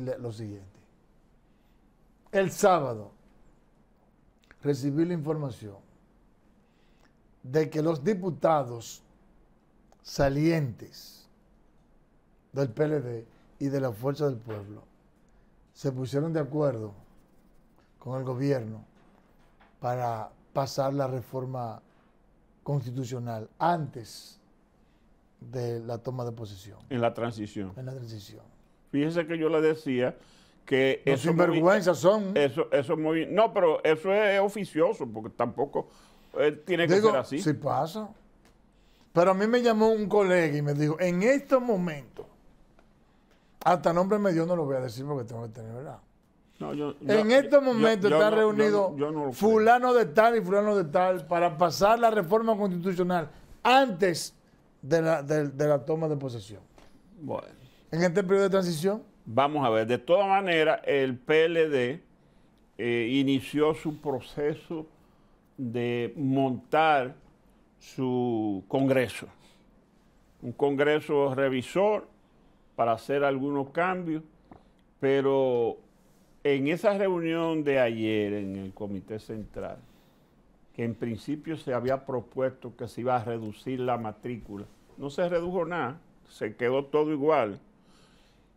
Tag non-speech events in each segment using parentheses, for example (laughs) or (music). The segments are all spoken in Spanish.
lo siguiente. El sábado recibí la información de que los diputados salientes del PLD y de la Fuerza del Pueblo se pusieron de acuerdo con el gobierno para pasar la reforma constitucional antes de la toma de posesión. En la transición. En la transición. Fíjese que yo le decía que... es vergüenza son. Eso, eso muy... No, pero eso es oficioso, porque tampoco eh, tiene que ser así. Sí si pasa. Pero a mí me llamó un colega y me dijo, en estos momentos, hasta nombre me dio, no lo voy a decir porque tengo que tener verdad. en estos momentos está reunido fulano de tal y fulano de tal para pasar la reforma constitucional antes de la, de la toma de posesión. Bueno en este periodo de transición? Vamos a ver, de todas maneras, el PLD eh, inició su proceso de montar su Congreso, un Congreso revisor para hacer algunos cambios, pero en esa reunión de ayer en el Comité Central, que en principio se había propuesto que se iba a reducir la matrícula, no se redujo nada, se quedó todo igual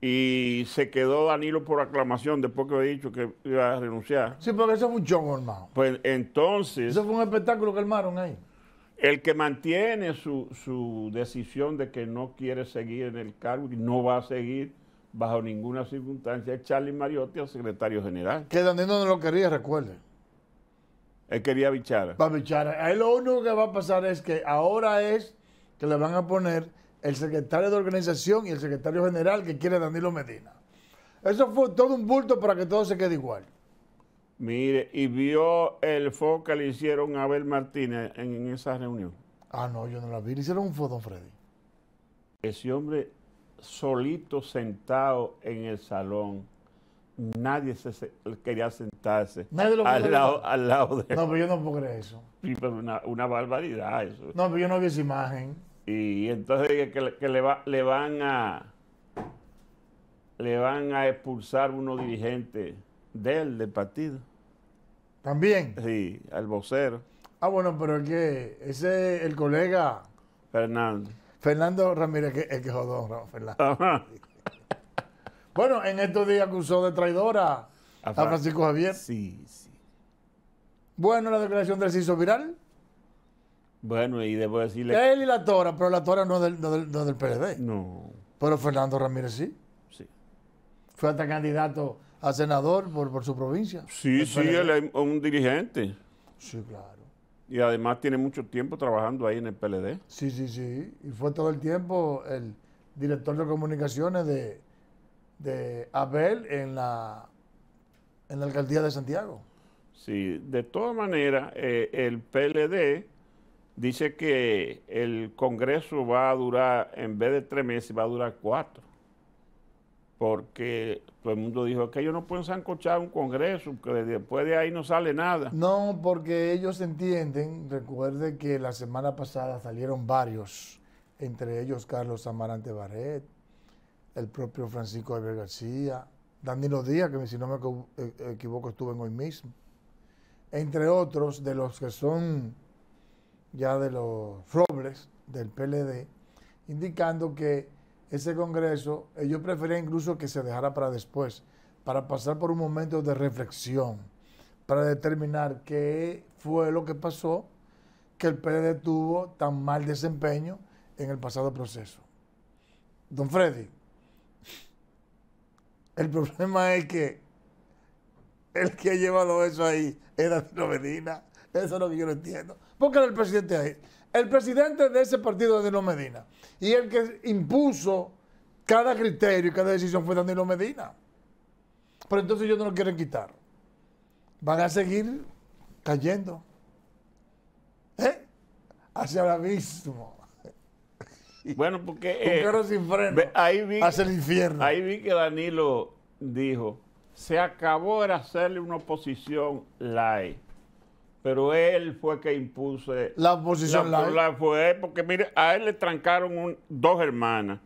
y se quedó Danilo por aclamación después que había dicho que iba a renunciar. Sí, porque eso fue un show, hermano. Pues entonces... Eso fue un espectáculo que armaron ahí. El que mantiene su, su decisión de que no quiere seguir en el cargo y no va a seguir bajo ninguna circunstancia es Charlie Mariotti, el secretario general. Que Danilo no lo quería, recuerde. Él quería bichara. Va a bichara. Ahí lo único que va a pasar es que ahora es que le van a poner el secretario de organización y el secretario general que quiere Danilo Medina. Eso fue todo un bulto para que todo se quede igual. Mire, y vio el foco que le hicieron a Abel Martínez en, esa reunión. Ah, no, yo no la vi. Le hicieron un foto, Freddy. Ese hombre solito sentado en el salón. Nadie se, quería sentarse Nadie al, lado, de él. No, pero yo no puedo creer eso. una, una barbaridad eso. No, pero yo no vi esa imagen. Y entonces que, le, van a le van a expulsar unos dirigentes de él, del partido. ¿También? Sí, al vocero. Ah, bueno, pero es que ese el colega. Fernando. Fernando Ramírez, que, que jodó. Fernando. (laughs) bueno, en estos días acusó de traidora a, Francisco Javier. Sí, sí. Bueno, la declaración del CISO viral. Bueno, y debo decirle. Él y la Tora, pero la Tora no es del, no PLD. No. Pero Fernando Ramírez sí. Sí. Fue hasta candidato a senador por, su provincia. Sí, sí, él es un dirigente. Sí, claro. Y además tiene mucho tiempo trabajando ahí en el PLD. Sí, sí, sí. Y fue todo el tiempo el director de comunicaciones de, de Abel en la, en la alcaldía de Santiago. Sí, de todas maneras, eh, el PLD dice que el Congreso va a durar, en vez de tres meses, va a durar cuatro. Porque todo el mundo dijo que ellos no pueden zancochar un Congreso, que después de ahí no sale nada. No, porque ellos entienden, recuerde que la semana pasada salieron varios, entre ellos Carlos Amarante Barret, el propio Francisco Javier García, Danilo Díaz, que si no me eh, equivoco estuve en hoy mismo, entre otros de los que son ya de los Robles del PLD, indicando que ese Congreso, yo prefería incluso que se dejara para después, para pasar por un momento de reflexión, para determinar qué fue lo que pasó, que el PLD tuvo tan mal desempeño en el pasado proceso. Don Freddy, el problema es que el que ha llevado eso ahí era Medina. Eso es lo que yo no entiendo. Porque era el presidente ahí. El presidente de ese partido es Danilo Medina. Y el que impuso cada criterio y cada decisión fue Danilo Medina. Pero entonces ellos no lo quieren quitar. Van a seguir cayendo. ¿Eh? Hacia el abismo. Bueno, porque. Eh, sin freno. Ahí vi, hacia el infierno. Ahí vi que Danilo dijo: se acabó de hacerle una oposición live. Pero él fue que impuso... Eh, la oposición la, fue eh, porque mire, a él le trancaron dos hermanas.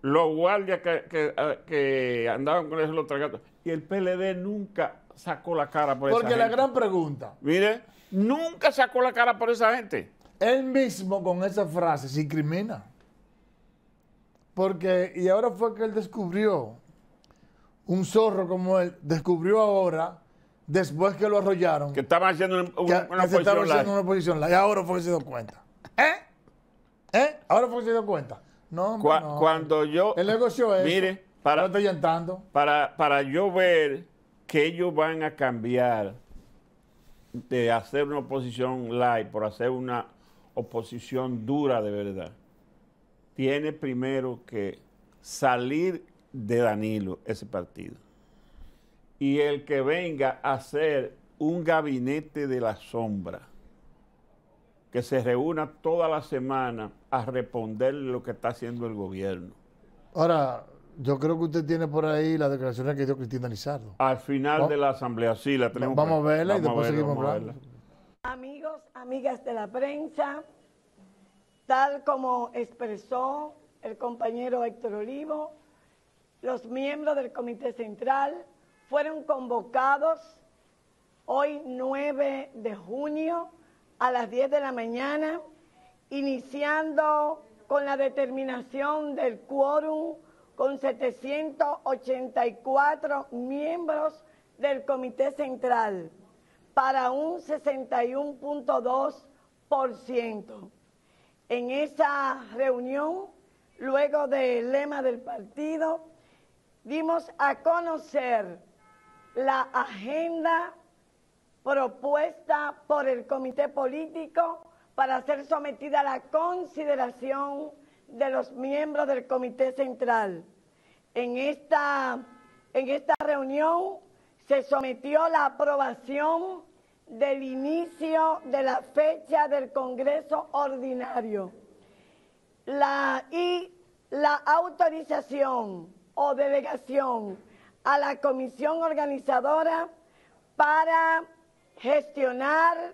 Los guardias que, ah, que, andaban con eso lo trancaron. Y el PLD nunca sacó la cara por esa Porque la gran pregunta. Mire, nunca sacó la cara por esa gente. Él mismo con esa frase se incrimina. Porque, y ahora fue que él descubrió, un zorro como él, descubrió ahora después que lo arrollaron. Que estaban haciendo una, que haciendo Y ahora fue que se dio cuenta. ¿Eh? ¿Eh? Ahora fue que se dio cuenta. No, Cuando yo. El negocio es. Mire, Para, para yo ver que ellos van a cambiar de hacer una oposición light por hacer una oposición dura de verdad, tiene primero que salir de Danilo ese partido y el que venga a ser un gabinete de la sombra, que se reúna toda la semana a responder lo que está haciendo el gobierno. Ahora, yo creo que usted tiene por ahí las declaraciones que dio Cristina Lizardo. Al final de la asamblea, sí, la tenemos. Vamos a verla y después seguimos hablando. Amigos, amigas de la prensa, tal como expresó el compañero Héctor Olivo, los miembros del Comité Central fueron convocados hoy 9 de junio a las 10 de la mañana, iniciando con la determinación del quórum con 784 miembros del Comité Central para un 61.2%. En esa reunión, luego del lema del partido, dimos a conocer la agenda propuesta por el comité político para ser sometida a la consideración de los miembros del comité central. En esta, en esta reunión se sometió la aprobación del inicio de la fecha del Congreso Ordinario la, y la autorización o delegación a la comisión organizadora para gestionar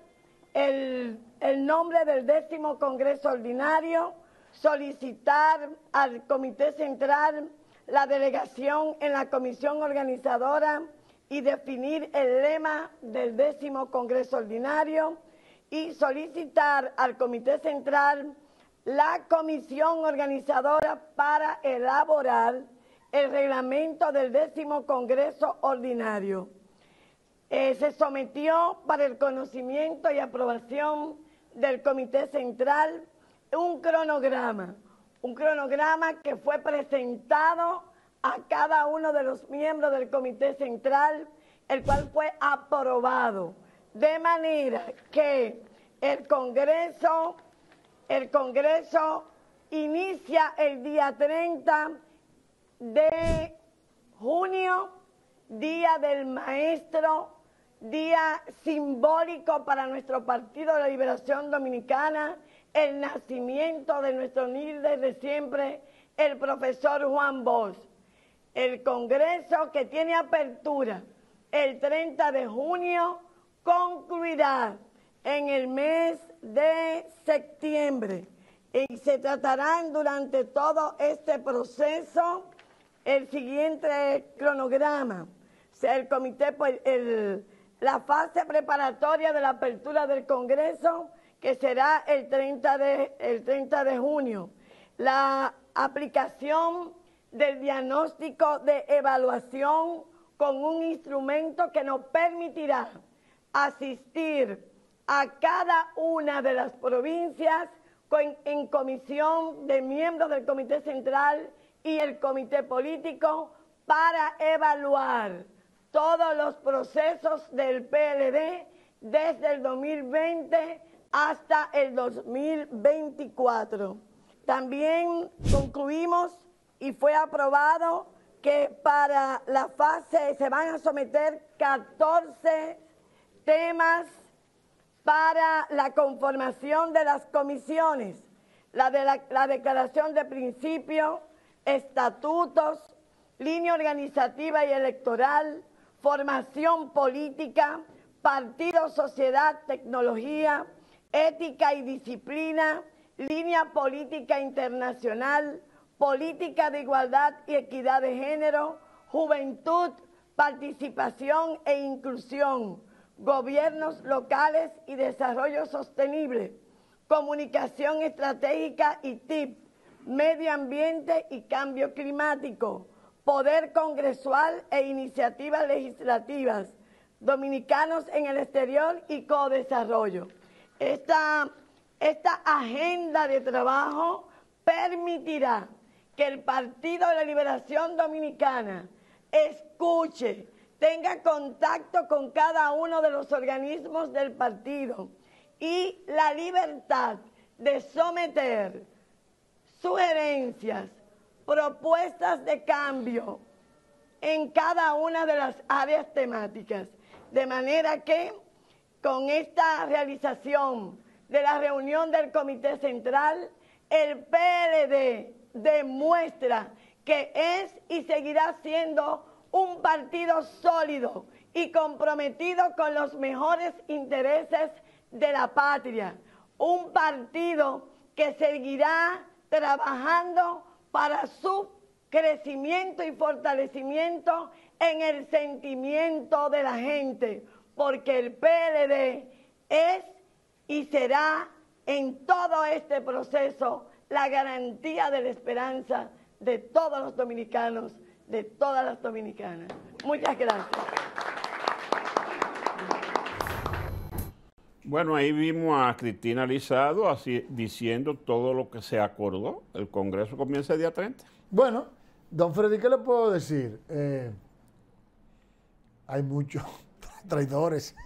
el, nombre del décimo Congreso Ordinario, solicitar al Comité Central la delegación en la comisión organizadora y definir el lema del décimo Congreso Ordinario y solicitar al Comité Central la comisión organizadora para elaborar el reglamento del décimo Congreso Ordinario. Eh, se sometió para el conocimiento y aprobación del Comité Central un cronograma, un cronograma que fue presentado a cada uno de los miembros del Comité Central, el cual fue aprobado, de manera que el Congreso, el Congreso inicia el día 30 de junio, Día del Maestro, día simbólico para nuestro Partido de la Liberación Dominicana, el nacimiento de nuestro líder de siempre, el profesor Juan Bosch. El Congreso que tiene apertura el 30 de junio concluirá en el mes de septiembre y se tratarán durante todo este proceso el siguiente cronograma. El comité, pues, la fase preparatoria de la apertura del Congreso, que será el 30 de, junio. La aplicación del diagnóstico de evaluación con un instrumento que nos permitirá asistir a cada una de las provincias en comisión de miembros del Comité Central y el comité político para evaluar todos los procesos del PLD desde el 2020 hasta el 2024. También concluimos y fue aprobado que para la fase se van a someter 14 temas para la conformación de las comisiones, la, de la, declaración de principio, estatutos, línea organizativa y electoral, formación política, partido, sociedad, tecnología, ética y disciplina, línea política internacional, política de igualdad y equidad de género, juventud, participación e inclusión, gobiernos locales y desarrollo sostenible, comunicación estratégica y TIP, medio ambiente y cambio climático, poder congresual e iniciativas legislativas, dominicanos en el exterior y co-desarrollo. Esta, esta agenda de trabajo permitirá que el Partido de la Liberación Dominicana escuche, tenga contacto con cada uno de los organismos del partido y la libertad de someter sugerencias, propuestas de cambio en cada una de las áreas temáticas. De manera que con esta realización de la reunión del Comité Central, el PLD demuestra que es y seguirá siendo un partido sólido y comprometido con los mejores intereses de la patria, un partido que seguirá trabajando para su crecimiento y fortalecimiento en el sentimiento de la gente, porque el PLD es y será en todo este proceso la garantía de la esperanza de todos los dominicanos, de todas las dominicanas. Muchas gracias. Bueno, ahí vimos a Cristina Lizado así, diciendo todo lo que se acordó. El Congreso comienza el día 30. Bueno, don Freddy, ¿qué le puedo decir? Eh, hay muchos (laughs) traidores.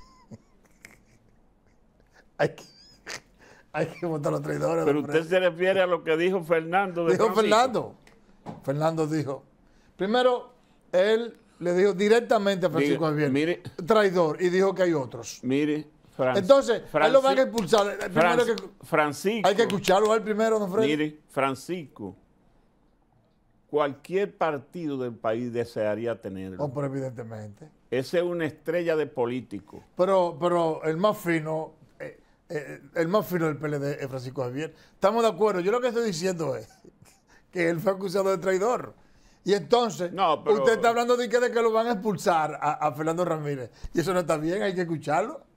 (laughs) hay, que, votar a los traidores. Pero usted se refiere a lo que dijo Fernando. dijo Fernando. Fernando dijo. Primero, él le dijo directamente a Francisco Javier, traidor, y dijo que hay otros. Mire, entonces, él lo van a expulsar. Francisco. Hay que escucharlo al primero, don Freddy. Mire, Francisco, cualquier partido del país desearía tenerlo. Oh, pero evidentemente. Ese es una estrella de político. Pero, pero el más fino, eh, eh, el más fino del PLD es Francisco Javier. Estamos de acuerdo. Yo lo que estoy diciendo es que él fue acusado de traidor. Y entonces, usted está hablando de que, de que lo van a expulsar a Fernando Ramírez. Y eso no está bien, hay que escucharlo.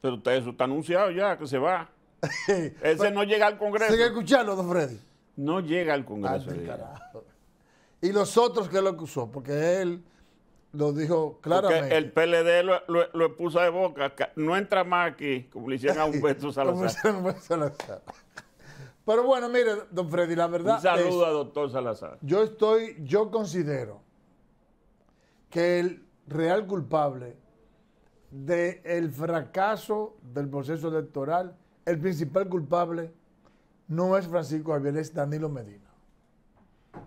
Pero usted, eso está anunciado ya, que se va. (laughs) Ese no llega al Congreso. Sigue escuchando, don Freddy. No llega al Congreso. Y los otros que lo acusó, porque él lo dijo claramente. el PLD lo, lo, de boca. No entra más aquí, como le hicieron a (laughs) Humberto Salazar. Humberto Salazar. Pero bueno, mire, don Freddy, la verdad. Un saludo a doctor Salazar. Yo estoy, yo considero que el real culpable del fracaso del proceso electoral, el principal culpable no es Francisco Javier, es Danilo Medina.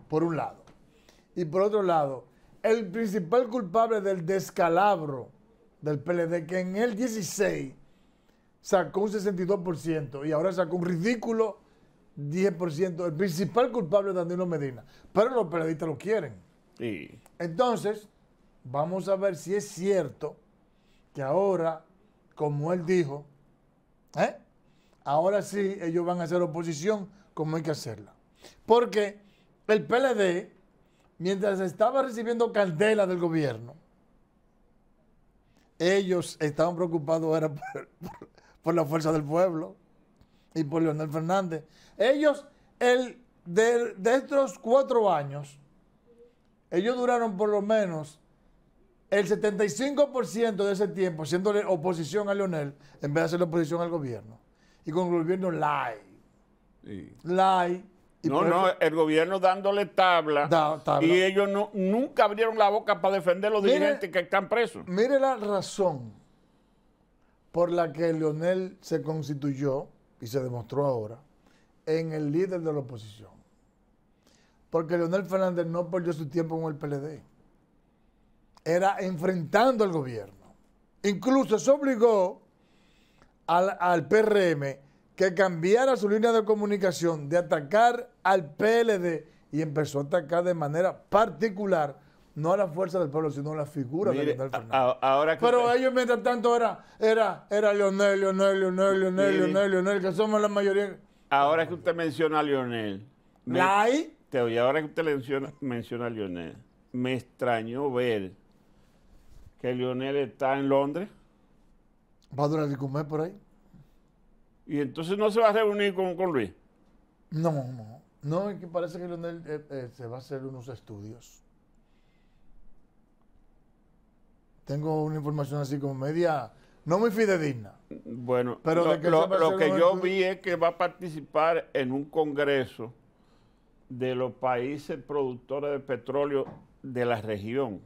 Por un lado. Y por otro lado, el principal culpable del descalabro del PLD, que en el 16 sacó un 62% y ahora sacó un ridículo 10%. El principal culpable es Danilo Medina. Pero los periodistas lo quieren. Entonces, vamos a ver si es cierto que ahora, como él dijo, ¿eh? ahora sí ellos van a hacer oposición como hay que hacerla. Porque el PLD, mientras estaba recibiendo candela del gobierno, ellos estaban preocupados era (laughs) por, la fuerza del pueblo y por Leonel Fernández. Ellos, el, de, de estos cuatro años, ellos duraron por lo menos el 75% de ese tiempo haciéndole oposición a Leonel en vez de hacerle oposición al gobierno. Y con el gobierno lie. Sí. no, no, el gobierno dándole tabla, y ellos no, nunca abrieron la boca para defender a los dirigentes que están presos. Mire la razón por la que Leonel se constituyó, y se demostró ahora, en el líder de la oposición. Porque Leonel Fernández no perdió su tiempo con el PLD era enfrentando al gobierno. Incluso se obligó al, al, PRM que cambiara su línea de comunicación de atacar al PLD y empezó a atacar de manera particular no a la fuerza del pueblo, sino a la figura de Leonel Fernández. ahora Pero ellos mientras tanto era, era, era Leonel, Leonel, Leonel, Leonel, que somos la mayoría. Ahora que usted menciona a Leonel. ¿La hay? Te oye, ahora que usted menciona, menciona a Leonel, me extrañó ver que Lionel está en Londres. ¿Va a durar el mes por ahí? ¿Y entonces no se va a reunir con, Luis? No, no. No, es que parece que Lionel eh, eh, se va a hacer unos estudios. Tengo una información así como media, no muy fidedigna. Bueno, pero lo, que yo vi es que va a participar en un congreso de los países productores de petróleo de la región.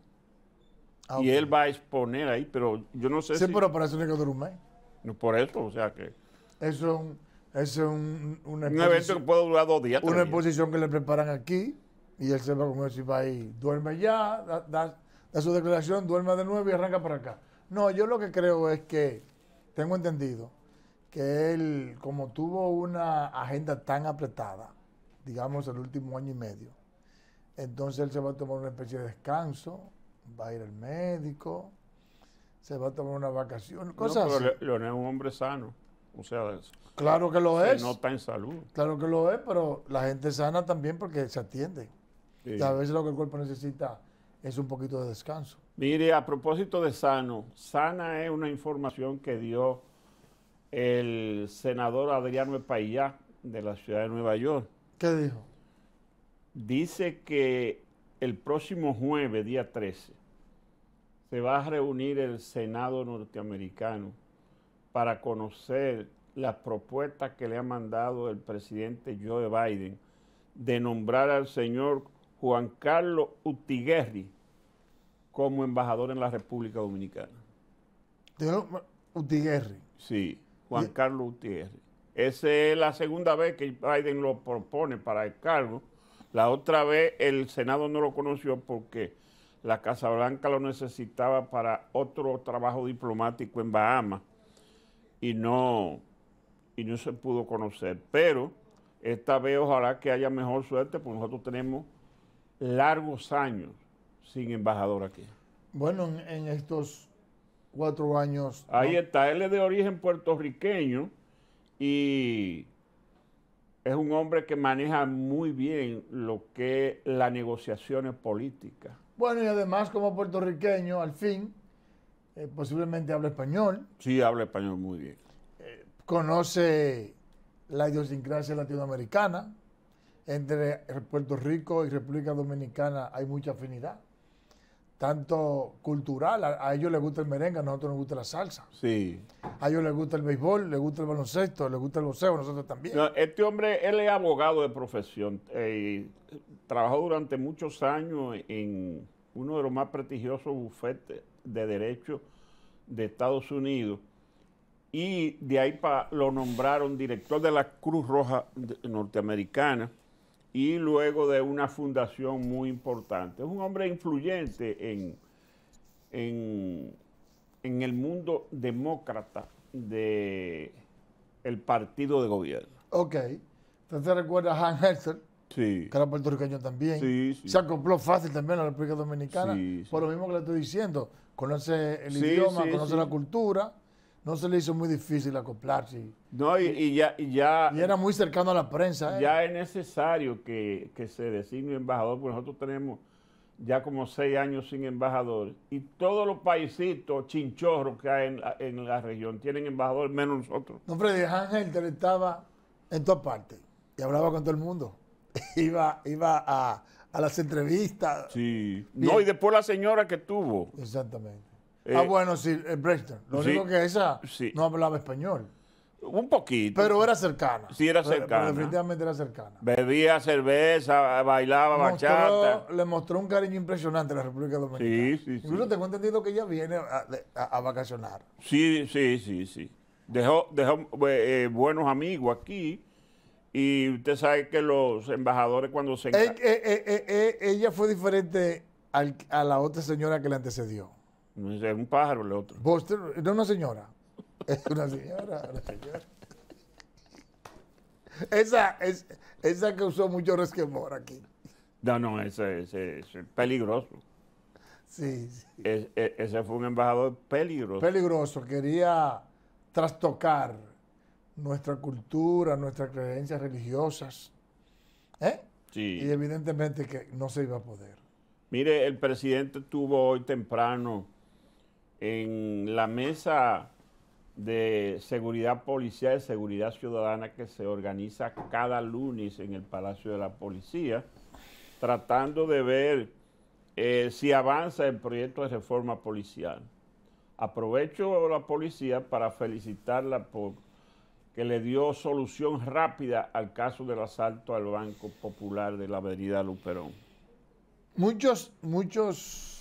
Ah, y él va a exponer ahí, pero yo no sé si... Sí, pero para eso tiene que durar un mes. Por esto o sea que... Eso es un, un, una evento que puede durar dos días. Una exposición que le preparan aquí y él se va con eso y va ahí. Duerme ya, da, da su declaración, duerme de nuevo y arranca para acá. No, yo lo que creo es que, tengo entendido, que él, como tuvo una agenda tan apretada, digamos el último año y medio, entonces él se va a tomar una especie de descanso, va a ir al médico, se va a tomar una vacación, cosas no, pero Leonel es un hombre sano. O sea, claro que lo es. No está en salud. Claro que lo es, pero la gente sana también porque se atiende. a veces lo que el cuerpo necesita es un poquito de descanso. Mire, a propósito de sano, sana es una información que dio el senador Adriano Epayá de la ciudad de Nueva York. ¿Qué dijo? Dice que el próximo jueves, día 13, se va a reunir el Senado norteamericano para conocer las propuestas que le ha mandado el presidente Joe Biden de nombrar al señor Juan Carlos Utiguerri como embajador en la República Dominicana. Utiguerri. Sí, Juan Carlos Utiguerri. Esa es la segunda vez que Biden lo propone para el cargo. La otra vez el Senado no lo conoció porque la Casa Blanca lo necesitaba para otro trabajo diplomático en Bahamas y no, y no se pudo conocer. Pero esta vez ojalá que haya mejor suerte, porque nosotros tenemos largos años sin embajador aquí. Bueno, en, estos cuatro años. Ahí está, él es de origen puertorriqueño y es un hombre que maneja muy bien lo que es las negociaciones políticas. Bueno, y además como puertorriqueño, al fin, eh, posiblemente habla español. Sí, habla español muy bien. Eh, conoce la idiosincrasia latinoamericana. Entre Puerto Rico y República Dominicana hay mucha afinidad tanto cultural. A, ellos les gusta el merengue, a nosotros nos gusta la salsa. Sí. A ellos les gusta el béisbol, les gusta el baloncesto, les gusta el boxeo, nosotros también. este hombre, él es abogado de profesión. Eh, trabajó durante muchos años en uno de los más prestigiosos bufetes de derecho de Estados Unidos. Y de ahí para lo nombraron director de la Cruz Roja norteamericana y luego de una fundación muy importante. Es un hombre influyente en, en, el mundo demócrata del el partido de gobierno. Ok. Entonces recuerda a Han que era puertorriqueño también. Sí, Se acopló fácil también a la República Dominicana, por lo mismo que le estoy diciendo. Conoce el idioma, conoce la cultura no se le hizo muy difícil acoplarse. No, y, ya, y ya... era muy cercano a la prensa. ¿eh? Ya es necesario que, se designe embajador, porque nosotros tenemos ya como seis años sin embajador. Y todos los paisitos chinchorros que hay en la, región tienen embajador, menos nosotros. No, Freddy Ángel estaba en todas partes y hablaba con todo el mundo. (laughs) iba iba a, las entrevistas. Sí. No, y después la señora que tuvo. Exactamente. Eh, ah, bueno, sí, el eh, Lo único que esa no hablaba español. Un poquito. Pero era cercana. Sí, era cercana. Pero, definitivamente era cercana. Bebía cerveza, bailaba bachata. Le mostró un cariño impresionante a la República Dominicana. Sí, sí, Incluso sí. tengo entendido que ella viene a, vacacionar. Sí, sí, sí, sí. Dejó, dejó eh, buenos amigos aquí. Y usted sabe que los embajadores cuando se... ella fue diferente a la otra señora que le antecedió. Es un pájaro el otro. no no una señora. (laughs) Es una señora, Esa, causó mucho resquemor aquí. No, no, ese es, peligroso. Sí, e, ese fue un embajador peligroso. Peligroso, quería trastocar nuestra cultura, nuestras creencias religiosas. ¿Eh? Sí. Y evidentemente que no se iba a poder. Mire, el presidente tuvo hoy temprano en la mesa de seguridad policial y seguridad ciudadana que se organiza cada lunes en el Palacio de la Policía, tratando de ver eh, si avanza el proyecto de reforma policial. Aprovecho la policía para felicitarla por que le dio solución rápida al caso del asalto al Banco Popular de la Avenida Luperón. Muchos, muchos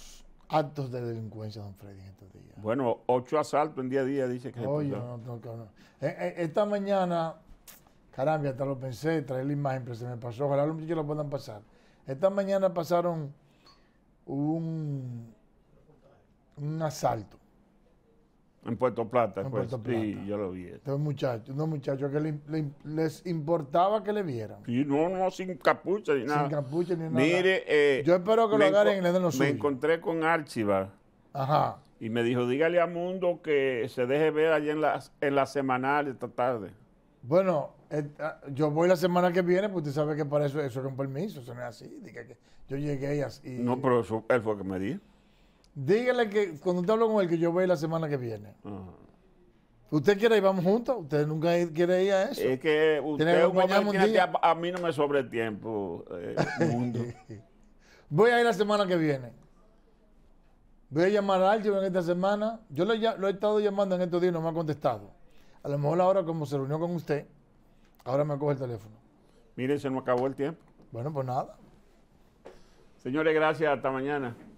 actos de delincuencia, don Freddy, en estos días. Bueno, ocho asaltos en día a día, dice que... Oye, eh, eh, Esta mañana, caramba, hasta lo pensé, traer la imagen, pero se me pasó. Ojalá los muchachos lo puedan pasar. Esta mañana pasaron un asalto en Puerto Plata, en pues. Sí, yo lo vi. Entonces, este muchachos, no muchachos, que les importaba que le vieran. Sí, no, no, sin capucha ni nada. Sin capucha ni nada. Mire, eh, yo espero que lo agarren y le den los Me encontré con Archiva. Ajá. Y me dijo, dígale a Mundo que se deje ver allí en la, en la semanal esta tarde. Bueno, eh, ah, yo voy la semana que viene, pues usted sabe que para eso, eso es un permiso, eso no es así. que yo llegué y así. No, pero eso, él fue que me dijo. Dígale que cuando te hablo con él que yo voy la semana que viene. Usted quiere ir, vamos juntos. Usted nunca quiere ir a eso. Es que usted un a, a, mí no me sobre el tiempo, eh, (laughs) voy a ir la semana que viene. Voy a llamar a alguien en esta semana. Yo lo, he estado llamando en estos días y no me ha contestado. A lo mejor ahora, como se reunió con usted, ahora me coge el teléfono. Mire, se nos acabó el tiempo. Bueno, pues nada. Señores, gracias. Hasta mañana.